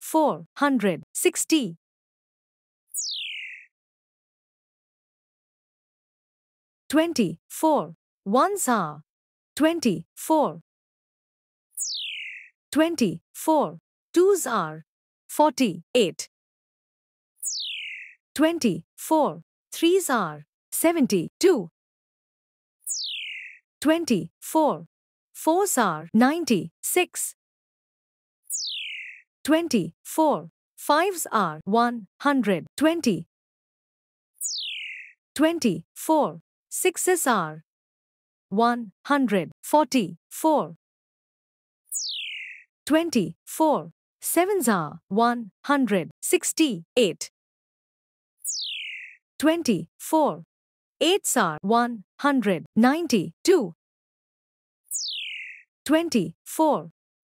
four hundred sixty. Twenty four ones are twenty four. Twenty four twos are forty eight. Twenty four threes are seventy two. Twenty four fours are ninety six twenty, four. Fives are one hundred twenty. Twenty, four. Sixes are one hundred forty four. Twenty, four. Sevens are one hundred sixty eight. Twenty, four. Eights are one hundred ninety two. Twenty, four.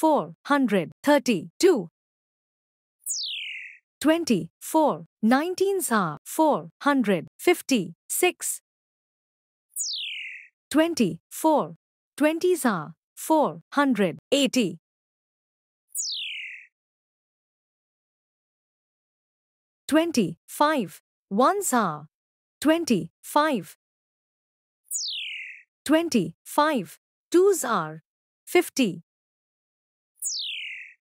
four hundred thirty two. Twenty four nineteens are four hundred fifty six. Twenty four twenties are four hundred eighty. Twenty five ones are twenty five. Twenty five twos are fifty.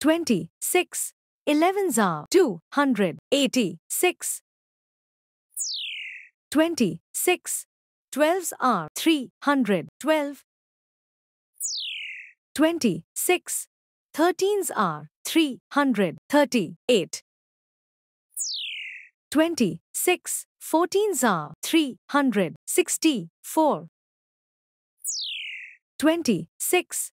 twenty six. Elevens are two hundred eighty six. Twenty six. Twelves are three hundred twelve. Twenty six. Thirteens are three hundred thirty eight. Twenty six. Fourteens are three hundred sixty four. Twenty six.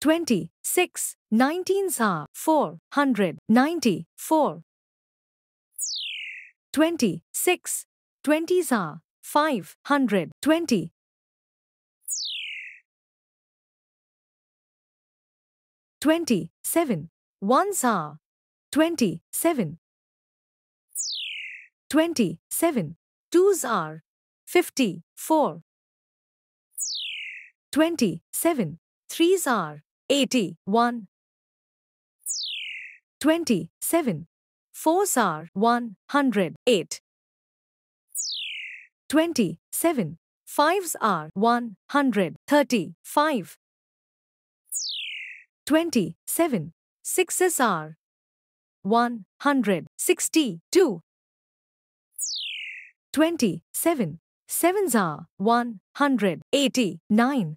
20, 6, 19s are 400, 94. 20, 6, 20s are 500, 20. Twenty seven ones are twenty seven. Twenty seven twos are fifty four. Twenty seven threes are eighty one twenty seven fours are one hundred eight twenty seven fives are one hundred thirty five twenty seven sixes are one hundred sixty two twenty seven sevens are one hundred eighty nine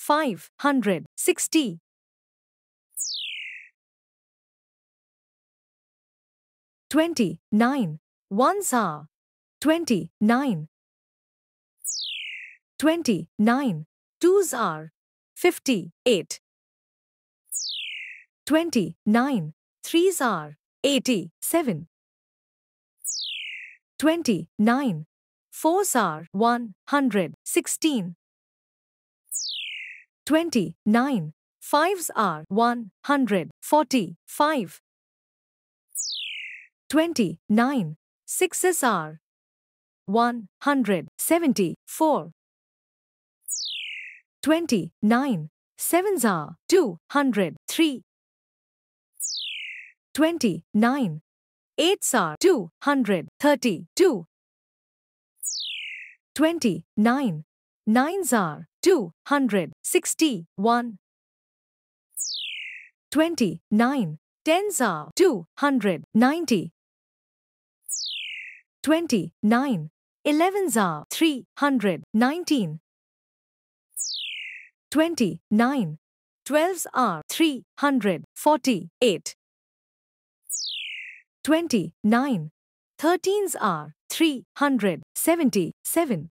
five hundred sixty. Twenty nine ones are twenty nine. Twenty nine twos are fifty eight. Twenty nine threes are eighty seven. Twenty nine fours are one hundred sixteen twenty, nine. Fives are one hundred forty-five. Twenty-nine. Sixes are one hundred seventy-four. Twenty-nine. Sevens are two hundred three. Twenty-nine. Eights are two hundred thirty-two. Twenty-nine. Nines are two hundred sixty one twenty nine tens are two hundred Elevens are three hundred Twelves are three hundred Thirteens are three hundred seventy seven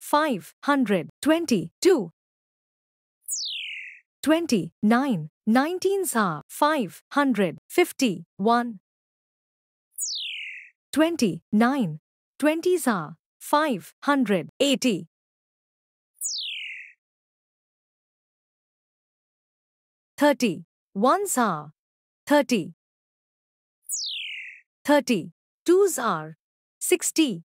five hundred twenty two. Twenty nine nineteens are five hundred fifty one. Twenty nine twenties are five hundred eighty. Thirty ones are thirty. Thirty twos are sixty.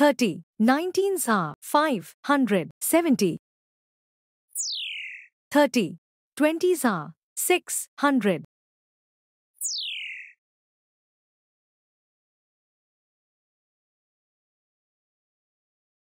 30. 19s are 5, 100, 70. 30. 20s are 6, 100.